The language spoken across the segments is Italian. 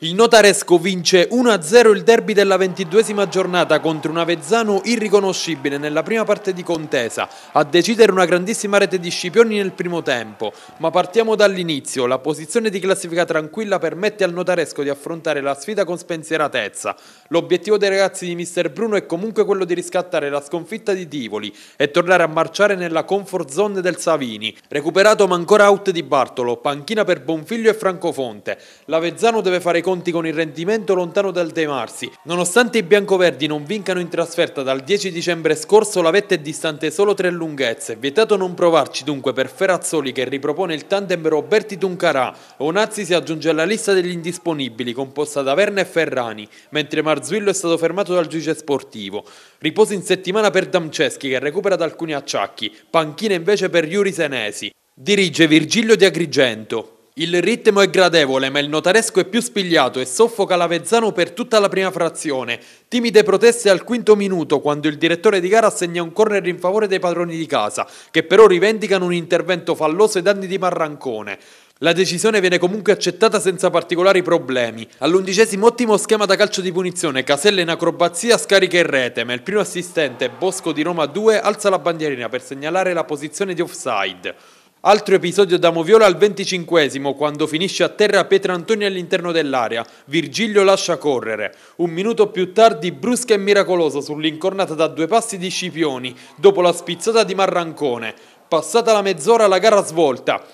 Il Notaresco vince 1-0 il derby della ventiduesima giornata contro un Avezzano irriconoscibile nella prima parte di contesa, a decidere una grandissima rete di Scipioni nel primo tempo. Ma partiamo dall'inizio, la posizione di classifica tranquilla permette al Notaresco di affrontare la sfida con spensieratezza. L'obiettivo dei ragazzi di Mister Bruno è comunque quello di riscattare la sconfitta di Tivoli e tornare a marciare nella comfort zone del Savini, recuperato ma ancora out di Bartolo, panchina per Bonfiglio e Francofonte. L'Avezzano deve fare conti con il rendimento lontano dal temarsi. Nonostante i biancoverdi non vincano in trasferta dal 10 dicembre scorso, la vetta è distante solo tre lunghezze. Vietato non provarci dunque per Ferazzoli che ripropone il tandem Roberti Tuncarà. Onazzi si aggiunge alla lista degli indisponibili composta da Verna e Ferrani, mentre Marzuillo è stato fermato dal giudice sportivo. Riposo in settimana per Damceschi che recupera da alcuni acciacchi, panchina invece per Yuri Senesi. Dirige Virgilio Di Agrigento. Il ritmo è gradevole, ma il notaresco è più spigliato e soffoca l'Avezzano per tutta la prima frazione. Timide proteste al quinto minuto, quando il direttore di gara assegna un corner in favore dei padroni di casa, che però rivendicano un intervento falloso ai danni di Marrancone. La decisione viene comunque accettata senza particolari problemi. All'undicesimo ottimo schema da calcio di punizione, Caselle in acrobazia scarica in rete, ma il primo assistente, Bosco di Roma 2, alza la bandierina per segnalare la posizione di offside. Altro episodio da Moviola al venticinquesimo, quando finisce a terra Petrantoni all'interno dell'area. Virgilio lascia correre. Un minuto più tardi, brusca e miracolosa sull'incornata da due passi di Scipioni, dopo la spizzata di Marrancone. Passata la mezz'ora, la gara svolta.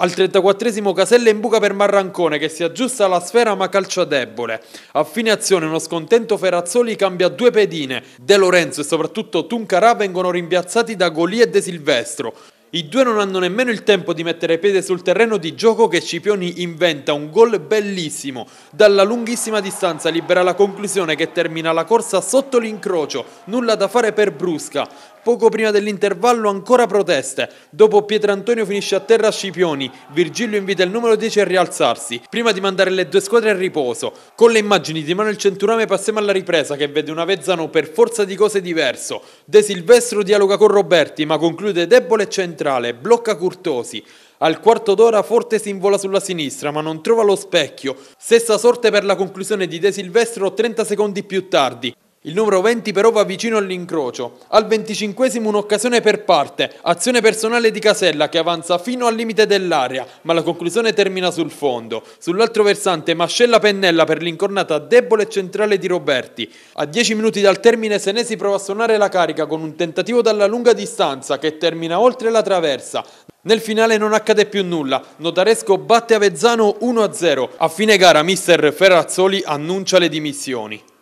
Al 34 Casella in buca per Marrancone che si aggiusta alla sfera ma calcia debole. A fine azione uno scontento Ferazzoli cambia due pedine. De Lorenzo e soprattutto Tuncarà vengono rimpiazzati da Golie e De Silvestro. I due non hanno nemmeno il tempo di mettere piede sul terreno di gioco che Scipioni inventa un gol bellissimo. Dalla lunghissima distanza libera la conclusione che termina la corsa sotto l'incrocio, nulla da fare per Brusca. Poco prima dell'intervallo ancora proteste. Dopo Pietrantonio finisce a terra a Scipioni. Virgilio invita il numero 10 a rialzarsi, prima di mandare le due squadre a riposo. Con le immagini di Manuel Centurame passiamo alla ripresa che vede una Vezzano per forza di cose diverso. De Silvestro dialoga con Roberti ma conclude debole e centrale, blocca Curtosi. Al quarto d'ora Forte si invola sulla sinistra ma non trova lo specchio. Stessa sorte per la conclusione di De Silvestro 30 secondi più tardi. Il numero 20 però va vicino all'incrocio. Al 25 un'occasione per parte, azione personale di Casella che avanza fino al limite dell'area, ma la conclusione termina sul fondo. Sull'altro versante Mascella Pennella per l'incornata debole e centrale di Roberti. A 10 minuti dal termine Senesi prova a suonare la carica con un tentativo dalla lunga distanza che termina oltre la traversa. Nel finale non accade più nulla, Notaresco batte Avezzano 1-0. A fine gara mister Ferrazzoli annuncia le dimissioni.